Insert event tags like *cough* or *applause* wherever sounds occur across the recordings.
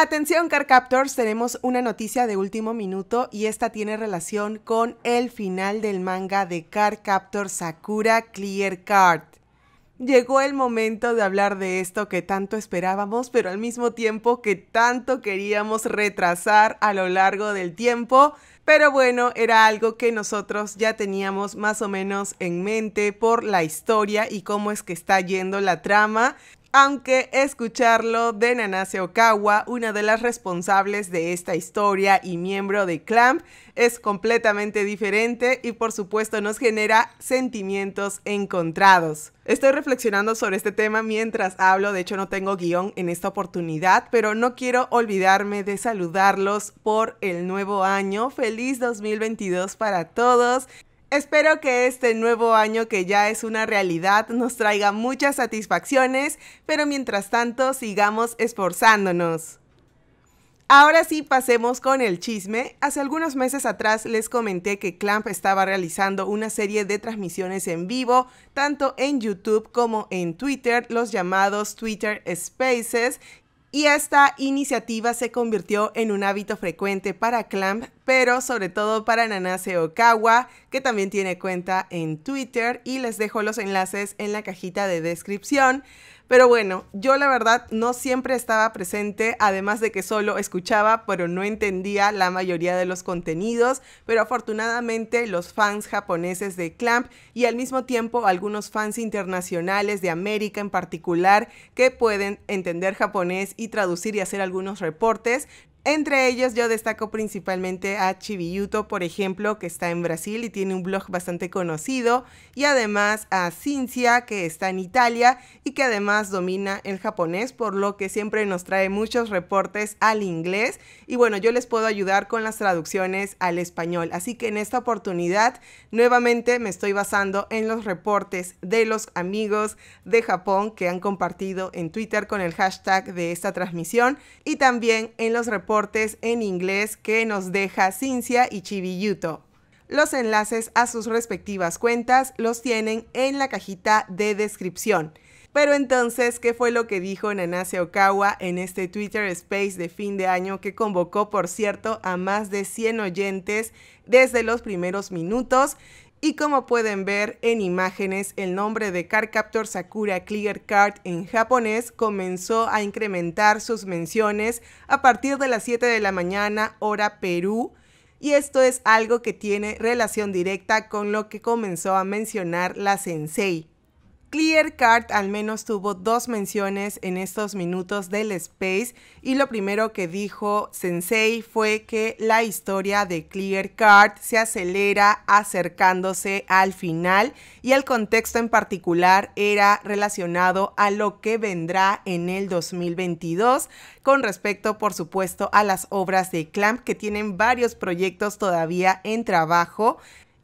Atención Car Captors, tenemos una noticia de último minuto y esta tiene relación con el final del manga de Car Captor Sakura Clear Card. Llegó el momento de hablar de esto que tanto esperábamos, pero al mismo tiempo que tanto queríamos retrasar a lo largo del tiempo. Pero bueno, era algo que nosotros ya teníamos más o menos en mente por la historia y cómo es que está yendo la trama. Aunque escucharlo de Nanase Okawa, una de las responsables de esta historia y miembro de Clamp, es completamente diferente y por supuesto nos genera sentimientos encontrados. Estoy reflexionando sobre este tema mientras hablo, de hecho no tengo guión en esta oportunidad, pero no quiero olvidarme de saludarlos por el nuevo año. Feliz 2022 para todos Espero que este nuevo año que ya es una realidad nos traiga muchas satisfacciones, pero mientras tanto sigamos esforzándonos. Ahora sí pasemos con el chisme. Hace algunos meses atrás les comenté que Clamp estaba realizando una serie de transmisiones en vivo, tanto en YouTube como en Twitter, los llamados Twitter Spaces, y esta iniciativa se convirtió en un hábito frecuente para Clamp, pero sobre todo para Nanase Okawa, que también tiene cuenta en Twitter y les dejo los enlaces en la cajita de descripción. Pero bueno, yo la verdad no siempre estaba presente, además de que solo escuchaba, pero no entendía la mayoría de los contenidos, pero afortunadamente los fans japoneses de Clamp y al mismo tiempo algunos fans internacionales de América en particular que pueden entender japonés y traducir y hacer algunos reportes, entre ellos yo destaco principalmente a Chibiyuto, por ejemplo, que está en Brasil y tiene un blog bastante conocido, y además a Cinzia, que está en Italia y que además domina el japonés, por lo que siempre nos trae muchos reportes al inglés. Y bueno, yo les puedo ayudar con las traducciones al español. Así que en esta oportunidad, nuevamente me estoy basando en los reportes de los amigos de Japón que han compartido en Twitter con el hashtag de esta transmisión y también en los reportes en inglés que nos deja Cincia y Chibiyuto. Los enlaces a sus respectivas cuentas los tienen en la cajita de descripción. Pero entonces, ¿qué fue lo que dijo Nanase Okawa en este Twitter Space de fin de año que convocó, por cierto, a más de 100 oyentes desde los primeros minutos y como pueden ver en imágenes, el nombre de Car Captor Sakura Clear Card en japonés comenzó a incrementar sus menciones a partir de las 7 de la mañana hora Perú. Y esto es algo que tiene relación directa con lo que comenzó a mencionar la sensei, Clear Card al menos tuvo dos menciones en estos minutos del Space y lo primero que dijo Sensei fue que la historia de Clear Card se acelera acercándose al final y el contexto en particular era relacionado a lo que vendrá en el 2022 con respecto por supuesto a las obras de Clamp que tienen varios proyectos todavía en trabajo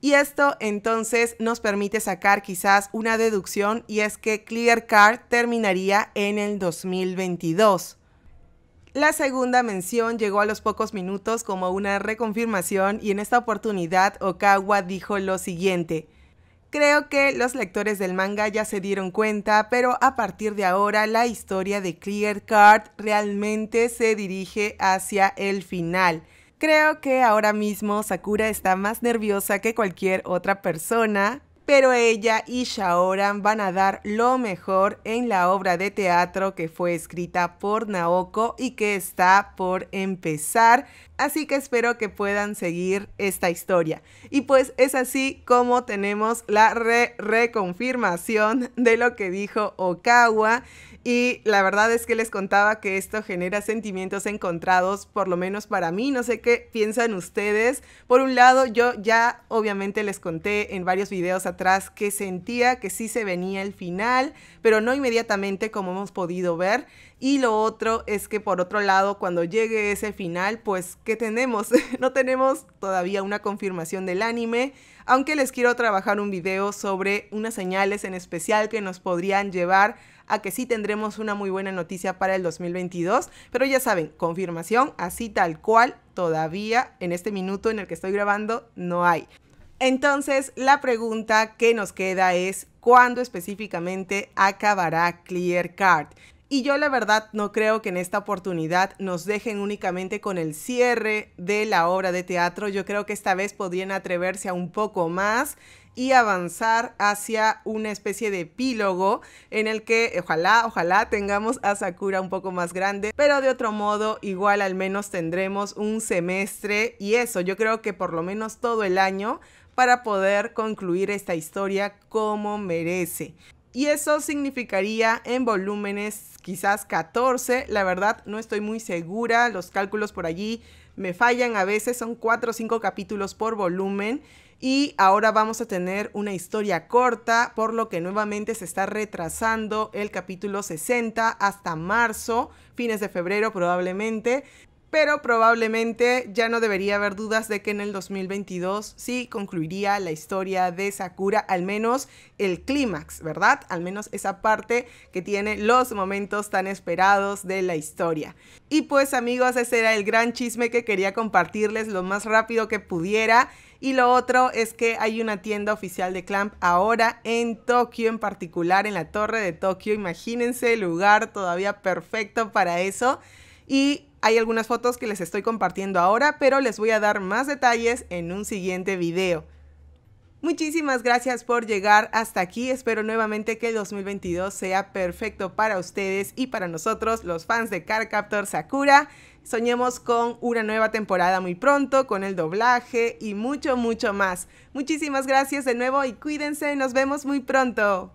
y esto entonces nos permite sacar quizás una deducción y es que Clear Card terminaría en el 2022. La segunda mención llegó a los pocos minutos como una reconfirmación y en esta oportunidad Okawa dijo lo siguiente. Creo que los lectores del manga ya se dieron cuenta, pero a partir de ahora la historia de Clear Card realmente se dirige hacia el final. Creo que ahora mismo Sakura está más nerviosa que cualquier otra persona pero ella y Shaoran van a dar lo mejor en la obra de teatro que fue escrita por Naoko y que está por empezar, así que espero que puedan seguir esta historia. Y pues es así como tenemos la reconfirmación de lo que dijo Okawa y la verdad es que les contaba que esto genera sentimientos encontrados, por lo menos para mí, no sé qué piensan ustedes. Por un lado, yo ya obviamente les conté en varios videos a atrás que sentía que sí se venía el final, pero no inmediatamente como hemos podido ver. Y lo otro es que por otro lado, cuando llegue ese final, pues que tenemos? *laughs* no tenemos todavía una confirmación del anime, aunque les quiero trabajar un video sobre unas señales en especial que nos podrían llevar a que sí tendremos una muy buena noticia para el 2022, pero ya saben, confirmación así tal cual todavía en este minuto en el que estoy grabando no hay. Entonces, la pregunta que nos queda es, ¿cuándo específicamente acabará Clear Card? Y yo la verdad no creo que en esta oportunidad nos dejen únicamente con el cierre de la obra de teatro. Yo creo que esta vez podrían atreverse a un poco más y avanzar hacia una especie de epílogo en el que eh, ojalá, ojalá tengamos a Sakura un poco más grande, pero de otro modo igual al menos tendremos un semestre y eso, yo creo que por lo menos todo el año para poder concluir esta historia como merece. Y eso significaría en volúmenes quizás 14, la verdad no estoy muy segura, los cálculos por allí me fallan a veces, son 4 o 5 capítulos por volumen y ahora vamos a tener una historia corta, por lo que nuevamente se está retrasando el capítulo 60 hasta marzo, fines de febrero probablemente pero probablemente ya no debería haber dudas de que en el 2022 sí concluiría la historia de Sakura, al menos el clímax, ¿verdad? Al menos esa parte que tiene los momentos tan esperados de la historia. Y pues amigos, ese era el gran chisme que quería compartirles lo más rápido que pudiera. Y lo otro es que hay una tienda oficial de Clamp ahora en Tokio, en particular en la Torre de Tokio. Imagínense el lugar todavía perfecto para eso. Y hay algunas fotos que les estoy compartiendo ahora, pero les voy a dar más detalles en un siguiente video. Muchísimas gracias por llegar hasta aquí. Espero nuevamente que el 2022 sea perfecto para ustedes y para nosotros, los fans de Car Captor Sakura. Soñemos con una nueva temporada muy pronto, con el doblaje y mucho, mucho más. Muchísimas gracias de nuevo y cuídense. Nos vemos muy pronto.